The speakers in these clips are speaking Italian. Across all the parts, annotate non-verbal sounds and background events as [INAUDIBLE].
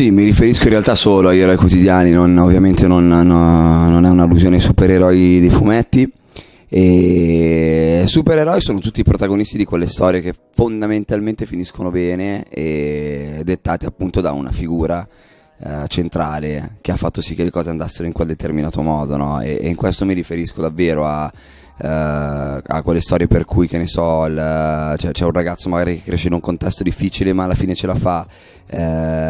Sì, mi riferisco in realtà solo agli eroi quotidiani, non, ovviamente non, no, non è un'allusione ai supereroi dei fumetti. E supereroi sono tutti i protagonisti di quelle storie che fondamentalmente finiscono bene e dettate appunto da una figura eh, centrale che ha fatto sì che le cose andassero in quel determinato modo. No? E, e in questo mi riferisco davvero a uh, eh, a quelle storie per cui, che ne so, il, cioè, c'è un ragazzo magari che cresce in un contesto difficile ma alla fine ce la fa, uh,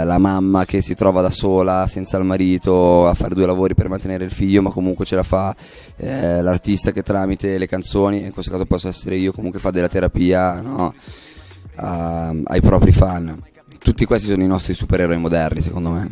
la mamma che si trova da sola, senza il marito, a fare due lavori per mantenere il figlio ma comunque ce la fa, uh, l'artista che tramite le canzoni, in questo caso posso essere io, comunque fa della terapia no? Ehm, ai propri fan. Tutti questi sono i nostri supereroi moderni, secondo me.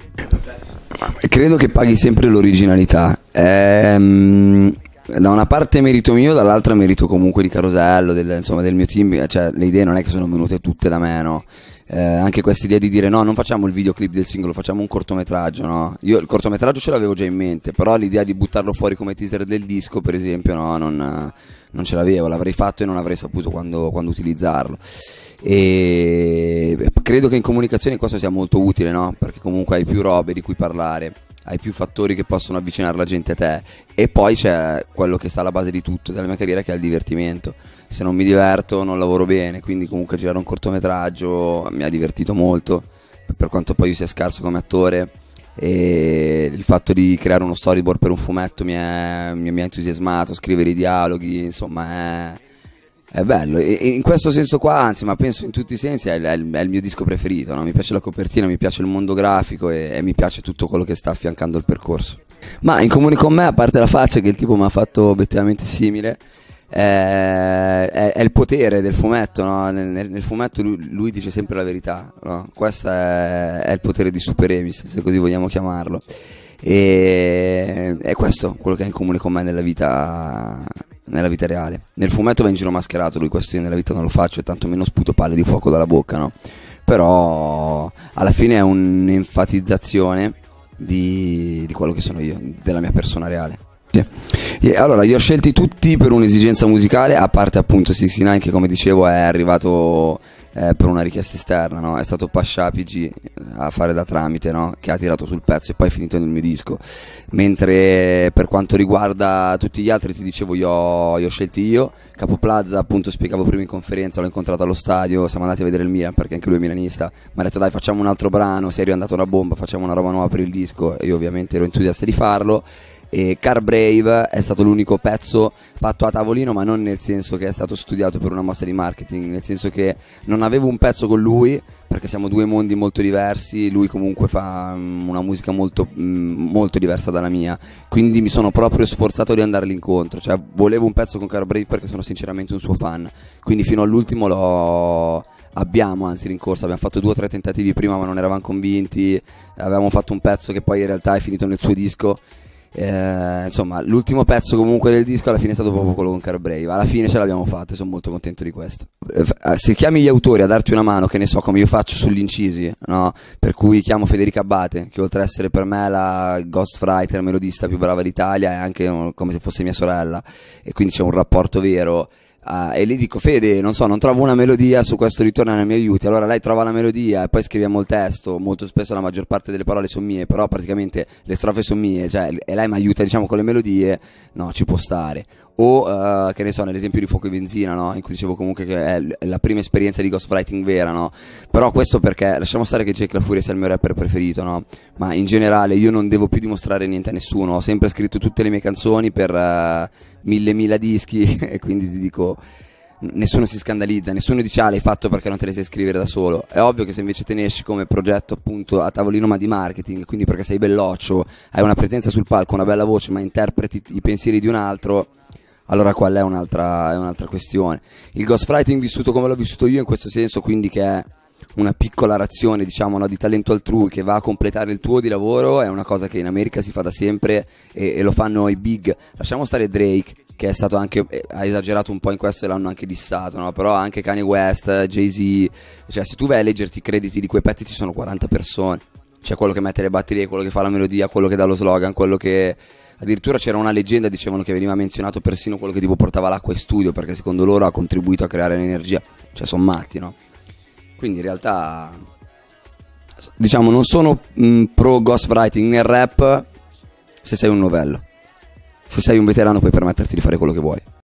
Credo che paghi sempre l'originalità. Ehm, da una parte merito mio, dall'altra merito comunque di Carosello, del, insomma, del mio team, cioè le idee non è che sono venute tutte da me, no? Eh, anche questa idea di dire no, non facciamo il videoclip del singolo, facciamo un cortometraggio, no? Io il cortometraggio ce l'avevo già in mente, però l'idea di buttarlo fuori come teaser del disco, per esempio, no, non, non ce l'avevo, l'avrei fatto e non avrei saputo quando, quando utilizzarlo e credo che in comunicazione questo sia molto utile no? perché comunque hai più robe di cui parlare hai più fattori che possono avvicinare la gente a te e poi c'è quello che sta alla base di tutto della mia carriera che è il divertimento se non mi diverto non lavoro bene quindi comunque girare un cortometraggio mi ha divertito molto per quanto poi io sia scarso come attore e il fatto di creare uno storyboard per un fumetto mi ha entusiasmato scrivere i dialoghi insomma è è bello, in questo senso qua, anzi, ma penso in tutti i sensi, è, è, è il mio disco preferito. No? Mi piace la copertina, mi piace il mondo grafico e, e mi piace tutto quello che sta affiancando il percorso. Ma in comune con me, a parte la faccia che il tipo mi ha fatto obiettivamente simile, è, eh, è, è, il potere del fumetto. No? Nel, nel, fumetto lui, lui, dice sempre la verità. No? Questo è, è, il potere di Super Emis, se così vogliamo chiamarlo. E è questo quello che ha in comune con me nella vita nella vita reale. Nel fumetto va in giro mascherato, lui questo io nella vita non lo faccio e tanto meno sputo palle di fuoco dalla bocca, no? Però alla fine è un'enfatizzazione di, di quello che sono io, della mia persona reale. Sì. Allora, li ho scelti tutti per un'esigenza musicale, a parte appunto 69 che come dicevo è arrivato eh, per una richiesta esterna, no? è stato Pasciapigi eh, a fare da tramite no? che ha tirato sul pezzo e poi è finito nel mio disco. Mentre per quanto riguarda tutti gli altri, ti dicevo, io ho scelti io. Capo Plaza, appunto, spiegavo prima in conferenza, l'ho incontrato allo stadio, siamo andati a vedere il Milan perché anche lui è milanista. Mi ha detto, dai, facciamo un altro brano. Serio, è andato una bomba, facciamo una roba nuova per il disco. E io, ovviamente, ero entusiasta di farlo e Car Brave è stato l'unico pezzo fatto a tavolino ma non nel senso che è stato studiato per una mossa di marketing nel senso che non avevo un pezzo con lui perché siamo due mondi molto diversi lui comunque fa mm, una musica molto, mm, molto diversa dalla mia quindi mi sono proprio sforzato di andarli incontro cioè volevo un pezzo con Car Brave perché sono sinceramente un suo fan quindi fino all'ultimo l'ho abbiamo anzi rincorso, abbiamo fatto due o tre tentativi prima ma non eravamo convinti, avevamo fatto un pezzo che poi in realtà è finito nel suo disco eh, insomma, l'ultimo pezzo comunque del disco alla fine è stato proprio quello con Carbrave. Alla fine ce l'abbiamo fatta e sono molto contento di questo. Eh, eh, se chiami gli autori a darti una mano, che ne so, come io faccio sugli incisi, no? per cui chiamo Federica Abate, che oltre ad essere per me la ghostwriter melodista più brava d'Italia, è anche come se fosse mia sorella, e quindi c'è un rapporto vero. Uh, e le dico Fede non so non trovo una melodia su questo ritorno mi aiuti allora lei trova la melodia e poi scriviamo il testo molto spesso la maggior parte delle parole sono mie però praticamente le strofe sono mie cioè, e lei mi aiuta diciamo con le melodie no ci può stare o uh, che ne so nell'esempio di Fuoco e Benzina no? in cui dicevo comunque che è la prima esperienza di ghostwriting vera no? però questo perché lasciamo stare che Jake La Furia sia il mio rapper preferito no? ma in generale io non devo più dimostrare niente a nessuno ho sempre scritto tutte le mie canzoni per uh, mille mila dischi [LAUGHS] e quindi ti dico nessuno si scandalizza, nessuno dice ah l'hai fatto perché non te le sai scrivere da solo. È ovvio che se invece te ne esci come progetto appunto a tavolino ma di marketing, quindi perché sei belloccio, hai una presenza sul palco, una bella voce, ma interpreti i pensieri di un altro, allora qual è un'altra, è un'altra questione. Il ghostwriting vissuto come l'ho vissuto io in questo senso, quindi che è una piccola razione diciamo, no, di talento altrui che va a completare il tuo di lavoro è una cosa che in America si fa da sempre e, e lo fanno i big. Lasciamo stare Drake, che è stato anche eh, ha esagerato un po' in questo e l'hanno anche dissato no? però anche Kanye West Jay-Z cioè se tu vai a leggerti i crediti di quei pezzi ci sono 40 persone c'è quello che mette le batterie quello che fa la melodia quello che dà lo slogan quello che addirittura c'era una leggenda dicevano che veniva menzionato persino quello che tipo portava l'acqua in studio perché secondo loro ha contribuito a creare l'energia cioè sono matti no? Quindi in realtà, diciamo, non sono mh, mm, pro ghostwriting nel rap se sei un novello. Se sei un veterano puoi permetterti di fare quello che vuoi.